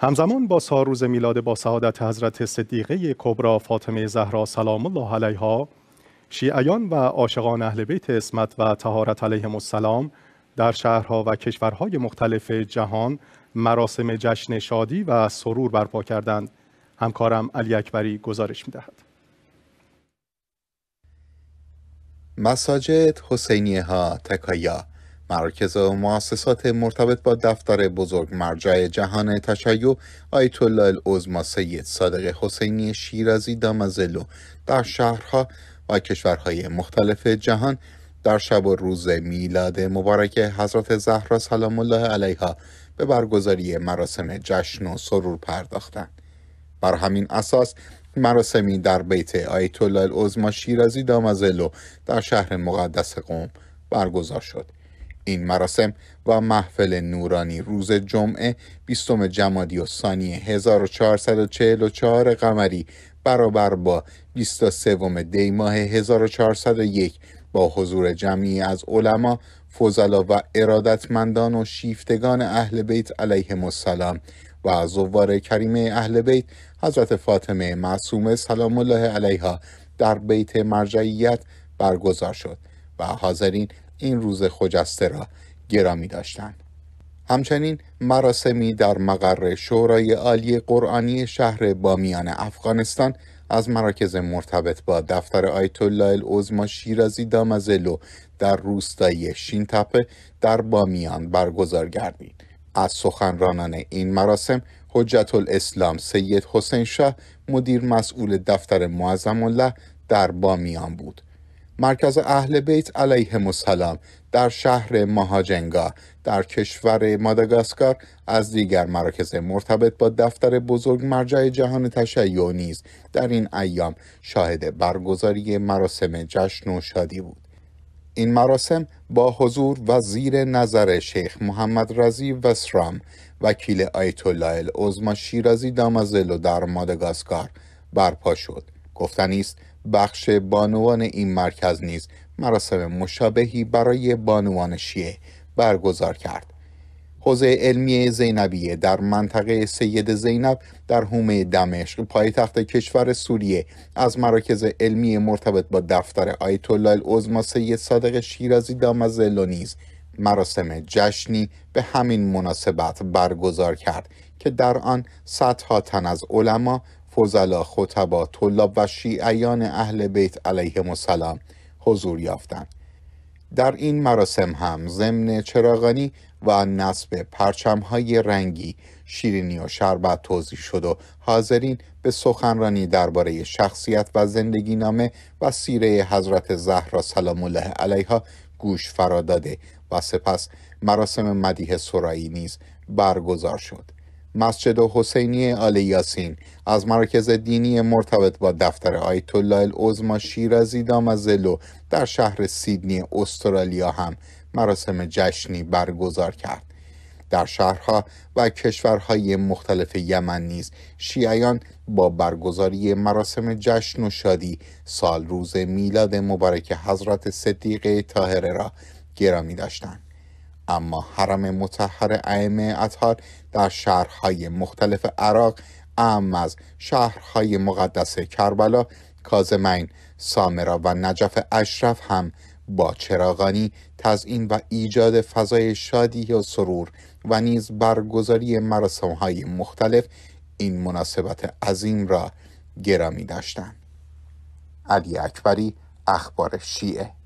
همزمان با روز میلاد با سعادت حضرت صدیقه کبرا فاطمه زهرا سلام الله علیها شیعیان و عاشقان اهل بیت اسمت و تهارت علیهم السلام در شهرها و کشورهای مختلف جهان مراسم جشن شادی و سرور برپا کردند همکارم علی اکبری گزارش میدهد مساجد حسینیه ها تکایا مراکز و مؤسسات مرتبط با دفتر بزرگ مرجع جهان تشیع آیت الله العظما سید صادق حسینی شیرازی دامازلو در شهرها و کشورهای مختلف جهان در شب و روز میلاد مبارک حضرت زهرا سلام الله علیها به برگزاری مراسم جشن و سرور پرداختند بر همین اساس مراسمی در بیت آیت الله العظما شیرازی دامازلو در شهر مقدس قوم برگزار شد این مراسم و محفل نورانی روز جمعه 20 جمادی و ثانی 1444 قمری برابر با 23 دی ماه 1401 با حضور جمعی از علما، فضلا و ارادتمندان و شیفتگان اهل بیت علیه السلام و زوار کریمه اهل بیت حضرت فاطمه معصومه سلام الله علیها در بیت مرجعیت برگزار شد و حاضرین این روز خجسته را گرامی داشتند. همچنین مراسمی در مقر شورای عالی قرآنی شهر بامیان افغانستان از مراکز مرتبط با دفتر آیت الله العظما شیرازی دامزلو در روستای شینتپه در بامیان برگزار گردید از سخنرانان این مراسم حجت الاسلام سید حسین شاه مدیر مسئول دفتر معظم الله در بامیان بود مرکز اهل بیت علیهم السلام در شهر ماهاجنگا در کشور ماداگاسکار از دیگر مراکز مرتبط با دفتر بزرگ مرجع جهان تشیع نیز در این ایام شاهد برگزاری مراسم جشن و شادی بود این مراسم با حضور و زیر نظر شیخ محمد رضی سرام وکیل آیت الله العظما شیرازی دامازلو در ماداگاسکار برپا شد گفتنی است بخش بانوان این مرکز نیز مراسم مشابهی برای بانوان شیعه برگزار کرد حوزه علمی زینبیه در منطقه سید زینب در حومه دمشق پایتخت کشور سوریه از مراکز علمی مرتبط با دفتر آیت الله العظما سید صادق شیرازی دامزلو نیز مراسم جشنی به همین مناسبت برگزار کرد که در آن صدها تن از علما فضلا خطبا طلاب و شیعیان اهل بیت علیهم السلام حضور یافتند در این مراسم هم ضمن چراغانی و نصب پرچمهای رنگی شیرینی و شربت توضیح شد و حاضرین به سخنرانی درباره شخصیت و زندگی نامه و سیره حضرت زهرا سلام الله علیها گوش فرا داده و سپس مراسم مدیه سرایی نیز برگزار شد مسجد حسینی آل یاسین از مراکز دینی مرتبط با دفتر آیت الله العظما شیرازی دامزلو در شهر سیدنی استرالیا هم مراسم جشنی برگزار کرد در شهرها و کشورهای مختلف یمن نیز شیعیان با برگزاری مراسم جشن و شادی روز میلاد مبارک حضرت صدیقه طاهره را گرامی داشتند اما حرم متحر ائمه اطهار در شهرهای مختلف عراق ام از شهرهای مقدس کربلا کازمین سامرا و نجف اشرف هم با چراغانی تزئین و ایجاد فضای شادی و سرور و نیز برگزاری مراسمهای مختلف این مناسبت عظیم را گرامی داشتند علی اکبری اخبار شیعه